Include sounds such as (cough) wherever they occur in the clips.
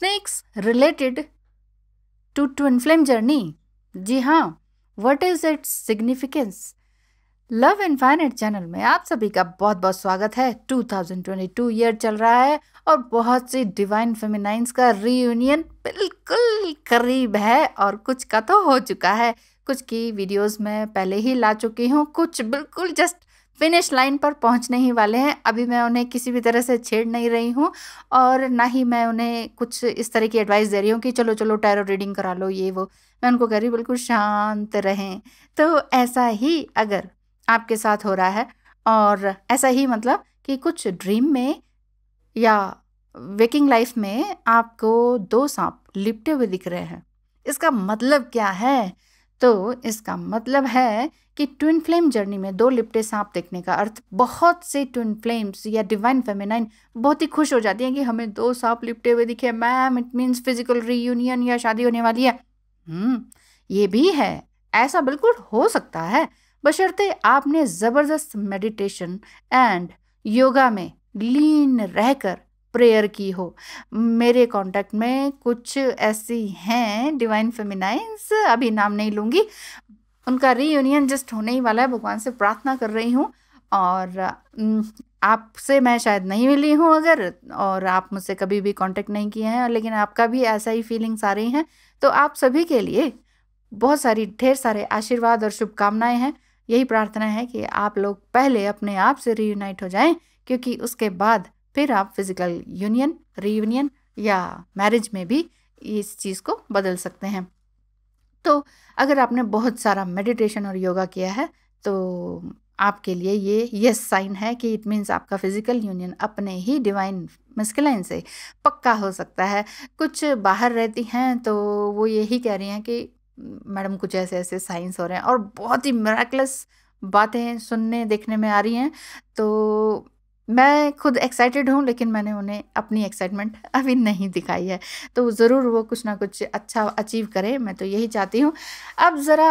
Snacks related to twin flame journey जी हाँ what is its significance love infinite channel में आप सभी का बहुत बहुत स्वागत है 2022 ईयर चल रहा है और बहुत सी डिवाइन फेमिनाइंस का रीयूनियन बिल्कुल करीब है और कुछ का तो हो चुका है कुछ की वीडियोस मैं पहले ही ला चुकी हूँ कुछ बिल्कुल जस्ट फिनिश लाइन पर पहुंचने ही वाले हैं अभी मैं उन्हें किसी भी तरह से छेड़ नहीं रही हूँ और ना ही मैं उन्हें कुछ इस तरह की एडवाइस दे रही हूँ कि चलो चलो टैरो रीडिंग करा लो ये वो मैं उनको कह रही हूँ बिल्कुल शांत रहें तो ऐसा ही अगर आपके साथ हो रहा है और ऐसा ही मतलब कि कुछ ड्रीम में या वेकिंग लाइफ में आपको दो सांप लिपटे हुए दिख रहे हैं इसका मतलब क्या है तो इसका मतलब है कि ट्विन फ्लेम जर्नी में दो लिपटे सांप देखने का अर्थ बहुत से ट्विन फ्लेम्स या डिवाइन फेमिनाइन बहुत ही खुश हो जाती हैं कि हमें दो सांप लिपटे हुए दिखे ma'am it means physical reunion या शादी होने वाली है हम्म, ये भी है ऐसा बिल्कुल हो सकता है बशर्ते आपने ज़बरदस्त मेडिटेशन एंड योगा में लीन रहकर प्रेयर की हो मेरे कांटेक्ट में कुछ ऐसी हैं डिवाइन फेमिनाइंस अभी नाम नहीं लूँगी उनका रीयूनियन जस्ट होने ही वाला है भगवान से प्रार्थना कर रही हूँ और आपसे मैं शायद नहीं मिली हूँ अगर और आप मुझसे कभी भी कांटेक्ट नहीं किए हैं लेकिन आपका भी ऐसा ही फीलिंग्स आ रही हैं तो आप सभी के लिए बहुत सारी ढेर सारे आशीर्वाद और शुभकामनाएं हैं यही प्रार्थना है कि आप लोग पहले अपने आप से रीयूनाइट हो जाएं क्योंकि उसके बाद फिर आप फिजिकल यूनियन रीयूनियन या मैरिज में भी इस चीज़ को बदल सकते हैं तो अगर आपने बहुत सारा मेडिटेशन और योगा किया है तो आपके लिए ये यस साइन है कि इट मीन्स आपका फिजिकल यूनियन अपने ही डिवाइन मस्किलाइन से पक्का हो सकता है कुछ बाहर रहती हैं तो वो यही कह रही हैं कि मैडम कुछ ऐसे ऐसे साइंस हो रहे हैं और बहुत ही मेराकलस बातें सुनने देखने में आ रही हैं तो मैं खुद एक्साइटेड हूँ लेकिन मैंने उन्हें अपनी एक्साइटमेंट अभी नहीं दिखाई है तो ज़रूर वो कुछ ना कुछ अच्छा अचीव करें मैं तो यही चाहती हूँ अब ज़रा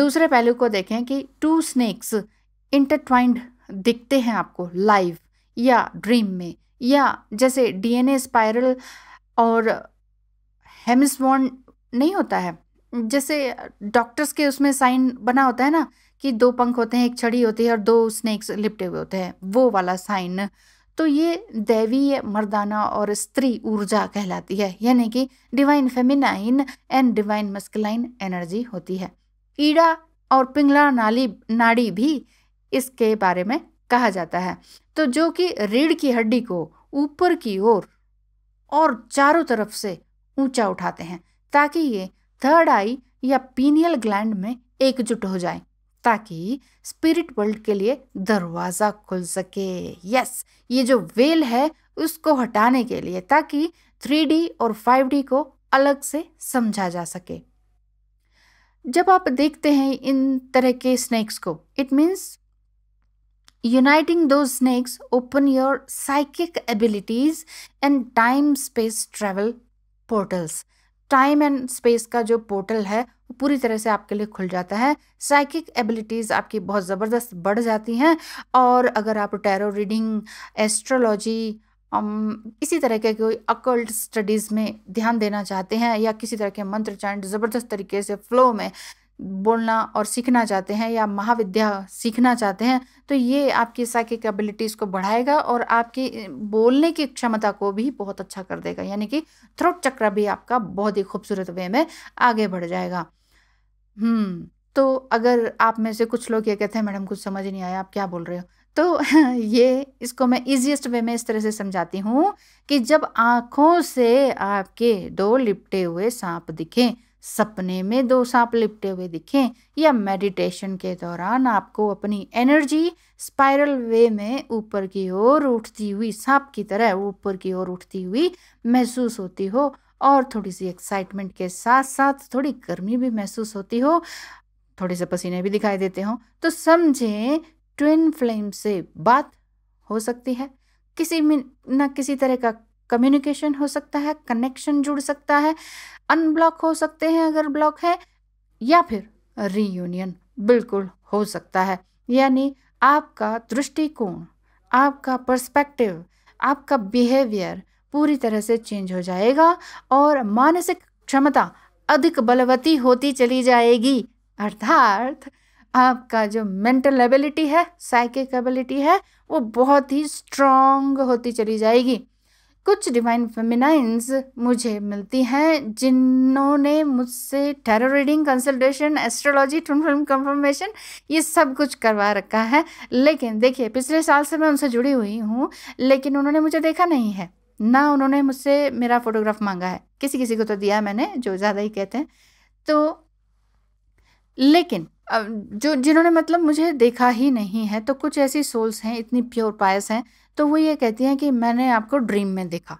दूसरे पहलू को देखें कि टू स्नेक्स इंटरट्वाइंड दिखते हैं आपको लाइव या ड्रीम में या जैसे डीएनए स्पायरल और हेमिसवॉन नहीं होता है जैसे डॉक्टर्स के उसमें साइन बना होता है ना कि दो पंख होते हैं एक छड़ी होती है और दो स्नेक्स लिपटे हुए होते हैं वो वाला साइन तो ये दैवीय मर्दाना और स्त्री ऊर्जा कहलाती है यानी कि divine feminine and divine masculine energy होती है ईड़ा और पिंगला नाली नाड़ी भी इसके बारे में कहा जाता है तो जो कि रीढ़ की हड्डी को ऊपर की ओर और चारों तरफ से ऊंचा उठाते हैं ताकि ये थर्ड आई या पीनियल ग्लैंड में एकजुट हो जाए ताकि स्पिरिट वर्ल्ड के लिए दरवाज़ा खुल सके यस ये जो वेल है उसको हटाने के लिए ताकि थ्री और फाइव को अलग से समझा जा सके जब आप देखते हैं इन तरह के स्नेक्स को इट मीन्स यूनाइटिंग दो snakes open your psychic abilities and time space travel portals time and space का जो पोर्टल है पूरी तरह से आपके लिए खुल जाता है साइकिक एबिलिटीज़ आपकी बहुत ज़बरदस्त बढ़ जाती हैं और अगर आप टैरो रीडिंग एस्ट्रोलॉजी इसी तरह के कोई अकल्ट स्टडीज़ में ध्यान देना चाहते हैं या किसी तरह के मंत्र चांड ज़बरदस्त तरीके से फ्लो में बोलना और सीखना चाहते हैं या महाविद्या सीखना चाहते हैं तो ये आपकी साइकिक एबिलिटीज़ को बढ़ाएगा और आपकी बोलने की क्षमता को भी बहुत अच्छा कर देगा यानी कि थ्रोट चक्र भी आपका बहुत ही खूबसूरत वे में आगे बढ़ जाएगा हम्म तो अगर आप में से कुछ लोग ये कहते हैं मैडम कुछ समझ नहीं आया आप क्या बोल रहे हो? तो (laughs) ये इसको मैं इजिएस्ट वे में इस तरह से समझाती हूँ कि जब आंखों से आपके दो लिपटे हुए सांप दिखें, सपने में दो सांप लिपटे हुए दिखें या मेडिटेशन के दौरान आपको अपनी एनर्जी स्पाइरल वे में ऊपर की ओर उठती हुई सांप की तरह ऊपर की ओर उठती हुई महसूस होती हो और थोड़ी सी एक्साइटमेंट के साथ साथ थोड़ी गर्मी भी महसूस होती हो थोड़े से पसीने भी दिखाई देते हों तो समझें ट्विन फ्लेम से बात हो सकती है किसी में न किसी तरह का कम्युनिकेशन हो सकता है कनेक्शन जुड़ सकता है अनब्लॉक हो सकते हैं अगर ब्लॉक है या फिर रीयूनियन बिल्कुल हो सकता है यानी आपका दृष्टिकोण आपका पर्सपेक्टिव आपका बिहेवियर पूरी तरह से चेंज हो जाएगा और मानसिक क्षमता अधिक बलवती होती चली जाएगी अर्थात आपका जो मेंटल एबिलिटी है साइकिक एबिलिटी है वो बहुत ही स्ट्रॉन्ग होती चली जाएगी कुछ डिवाइन फेमिनाइंस मुझे मिलती हैं जिन्होंने मुझसे tarot reading consultation astrology twin flame confirmation ये सब कुछ करवा रखा है लेकिन देखिए पिछले साल से मैं उनसे जुड़ी हुई हूँ लेकिन उन्होंने मुझे देखा नहीं है ना उन्होंने मुझसे मेरा फोटोग्राफ मांगा है किसी किसी को तो दिया मैंने जो ज़्यादा ही कहते हैं तो लेकिन जो जिन्होंने मतलब मुझे देखा ही नहीं है तो कुछ ऐसी सोल्स हैं इतनी प्योर पायस हैं तो वो ये कहती हैं कि मैंने आपको ड्रीम में देखा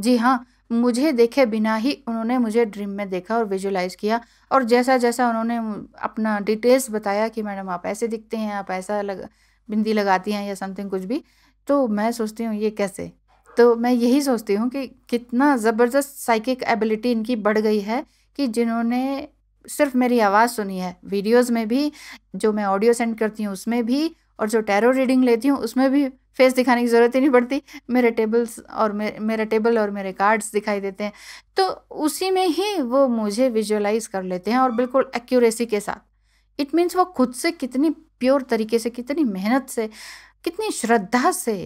जी हाँ मुझे देखे बिना ही उन्होंने मुझे ड्रीम में देखा और विजुलाइज किया और जैसा जैसा उन्होंने अपना डिटेल्स बताया कि मैडम आप ऐसे दिखते हैं आप ऐसा लग बिंदी लगाती हैं या समथिंग कुछ भी तो मैं सोचती हूँ ये कैसे तो मैं यही सोचती हूँ कि कितना ज़बरदस्त साइकिक एबिलिटी इनकी बढ़ गई है कि जिन्होंने सिर्फ मेरी आवाज़ सुनी है वीडियोस में भी जो मैं ऑडियो सेंड करती हूँ उसमें भी और जो टैरो रीडिंग लेती हूँ उसमें भी फेस दिखाने की ज़रूरत ही नहीं पड़ती मेरे टेबल्स और मेरे मेरे टेबल और मेरे कार्ड्स दिखाई देते हैं तो उसी में ही वो मुझे विजुअलाइज कर लेते हैं और बिल्कुल एक्यूरेसी के साथ इट मीन्स वो खुद से कितनी प्योर तरीके से कितनी मेहनत से कितनी श्रद्धा से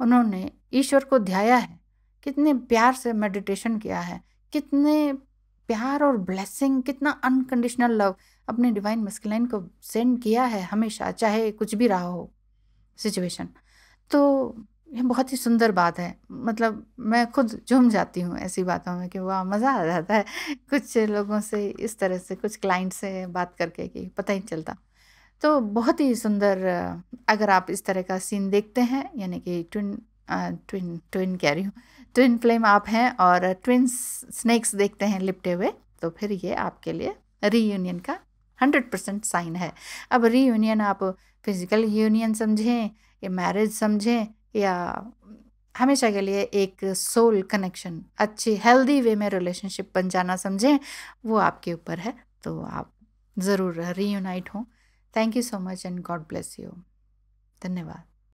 उन्होंने ईश्वर को ध्याया है कितने प्यार से मेडिटेशन किया है कितने प्यार और ब्लेसिंग कितना अनकंडीशनल लव अपने डिवाइन मस्किलाइन को सेंड किया है हमेशा चाहे कुछ भी रहा हो सिचुएशन तो ये बहुत ही सुंदर बात है मतलब मैं खुद झूम जाती हूँ ऐसी बातों में कि वाह मज़ा आ जाता है कुछ लोगों से इस तरह से कुछ क्लाइंट से बात करके कि पता ही चलता तो बहुत ही सुंदर अगर आप इस तरह का सीन देखते हैं यानी कि ट्विन ट्विन ट्विन कह रही हूँ ट्विन फ्लेम आप हैं और ट्विन स्नैक्स देखते हैं लिपटे हुए तो फिर ये आपके लिए रीयूनियन का हंड्रेड परसेंट साइन है अब रीयूनियन आप फिजिकल यूनियन समझें या मैरिज समझें या हमेशा के लिए एक सोल कनेक्शन अच्छी हेल्दी वे में रिलेशनशिप बन जाना समझें वो आपके ऊपर है तो आप ज़रूर रीयूनाइट हों Thank you so much and God bless you. धन्यवाद